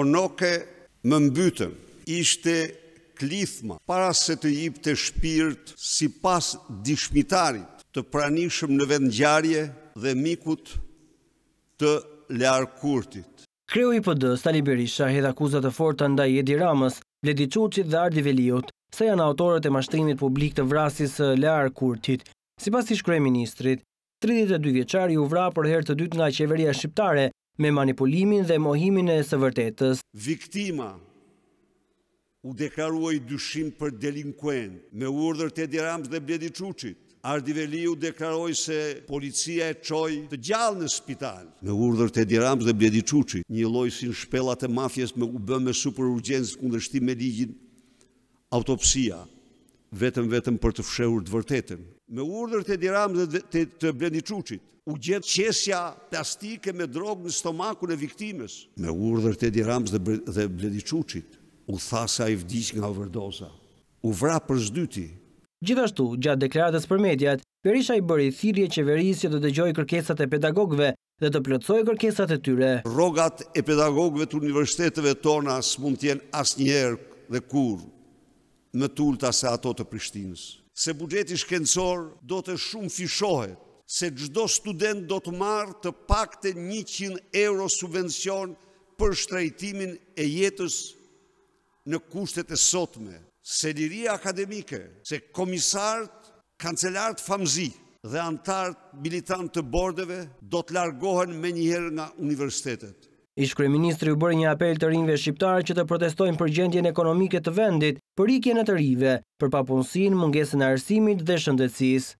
onoke më mbytëm, ishte klithma para se të jip të shpirt si pas dishmitarit të pranishëm në vendjarje dhe mikut të kurtit. Kreu i PD, Stali Berisha, hedh akuzat të fort të ndaj Edi Ramës, Bledi Quqit dhe Ardi Veliot, se janë autorët e mashtrimit publik të vrasis Lear Kurtit. Si pas ishkre ministrit, 32 vjeqari u vra për herë të dytë nga qeveria shqiptare me manipulimin dhe mohimin e së vërtetës. Viktima u deklaruaj dyshim për delinkuend me urdhër të edirams dhe bledi quqit. Ardi u deklaroj se policia e qoj të gjallë në spital. Me urdhër të edirams dhe bledi quqit, një lojësin shpelat e mafjes me u bëmë me super urgjens kundështim me ligjin autopsia, vetëm vetëm për të fshehur të vërtetën me urdhër të diram dhe të, të u gjetë qesja plastike me drogë në stomaku në viktimes. Me urdhër të diram dhe, të blendi u thasa i vdish nga vërdoza. u vra për zdyti. Gjithashtu, gjatë deklaratës për mediat, Perisha i bëri thirje qeverisë që të dëgjoj kërkesat e pedagogve dhe të plëcoj kërkesat e tyre. Rogat e pedagogve të universitetetve tona së mund tjenë asë njerë dhe kur, më tullë se ato të Prishtinës se bugjeti shkencor do të shumë fishohet, se gjdo student do të marë të pak të 100 euro subvencion për shtrajtimin e jetës në kushtet e sotme. Se liria akademike, se komisart, kancelart famzi dhe antart militant të bordeve do të largohen me njëherë nga universitetet. Ministri u bërë një apel të rinjve shqiptare që të protestojnë për gjendjen ekonomike të vendit, për ikjen e të rive, për papunësin, mungesën arsimit dhe shëndetsis.